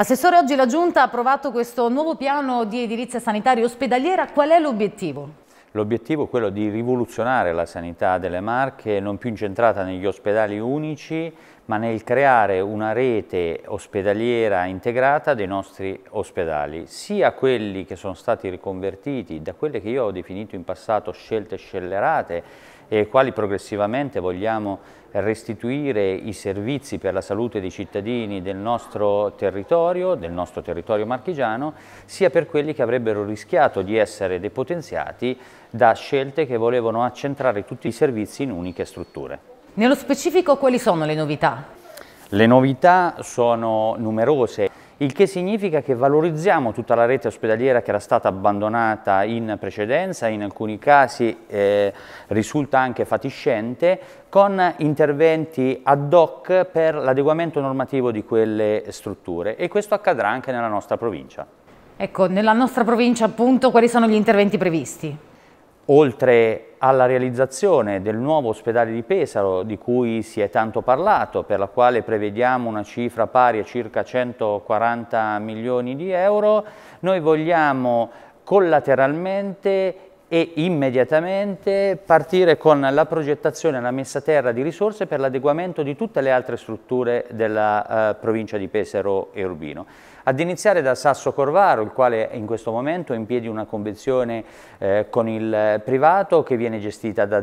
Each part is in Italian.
Assessore, oggi la Giunta ha approvato questo nuovo piano di edilizia sanitaria ospedaliera. Qual è l'obiettivo? L'obiettivo è quello di rivoluzionare la sanità delle Marche, non più incentrata negli ospedali unici, ma nel creare una rete ospedaliera integrata dei nostri ospedali, sia quelli che sono stati riconvertiti da quelle che io ho definito in passato scelte scellerate e quali progressivamente vogliamo restituire i servizi per la salute dei cittadini del nostro territorio, del nostro territorio marchigiano, sia per quelli che avrebbero rischiato di essere depotenziati da scelte che volevano accentrare tutti i servizi in uniche strutture. Nello specifico quali sono le novità? Le novità sono numerose, il che significa che valorizziamo tutta la rete ospedaliera che era stata abbandonata in precedenza, in alcuni casi eh, risulta anche fatiscente, con interventi ad hoc per l'adeguamento normativo di quelle strutture e questo accadrà anche nella nostra provincia. Ecco, nella nostra provincia appunto quali sono gli interventi previsti? oltre alla realizzazione del nuovo ospedale di Pesaro di cui si è tanto parlato, per la quale prevediamo una cifra pari a circa 140 milioni di euro, noi vogliamo collateralmente e immediatamente partire con la progettazione e la messa a terra di risorse per l'adeguamento di tutte le altre strutture della eh, provincia di Pesaro e Urbino. Ad iniziare da Sasso Corvaro, il quale in questo momento è in piedi una convenzione eh, con il privato che viene gestita da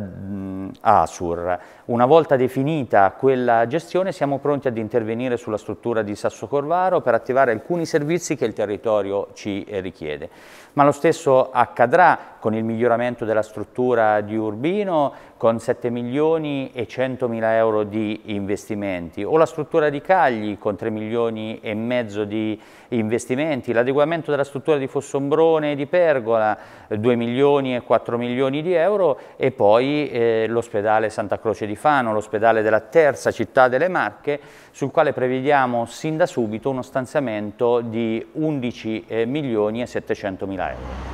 Asur. Una volta definita quella gestione siamo pronti ad intervenire sulla struttura di Sasso Corvaro per attivare alcuni servizi che il territorio ci eh, richiede. Ma lo stesso accadrà con il miglioramento della struttura di Urbino con 7 milioni e 100 mila euro di investimenti o la struttura di Cagli con 3 milioni e mezzo di investimenti, l'adeguamento della struttura di Fossombrone e di Pergola 2 milioni e 4 milioni di euro e poi eh, lo l'ospedale Santa Croce di Fano, l'ospedale della terza città delle Marche, sul quale prevediamo sin da subito uno stanziamento di 11 eh, milioni e 700 mila euro.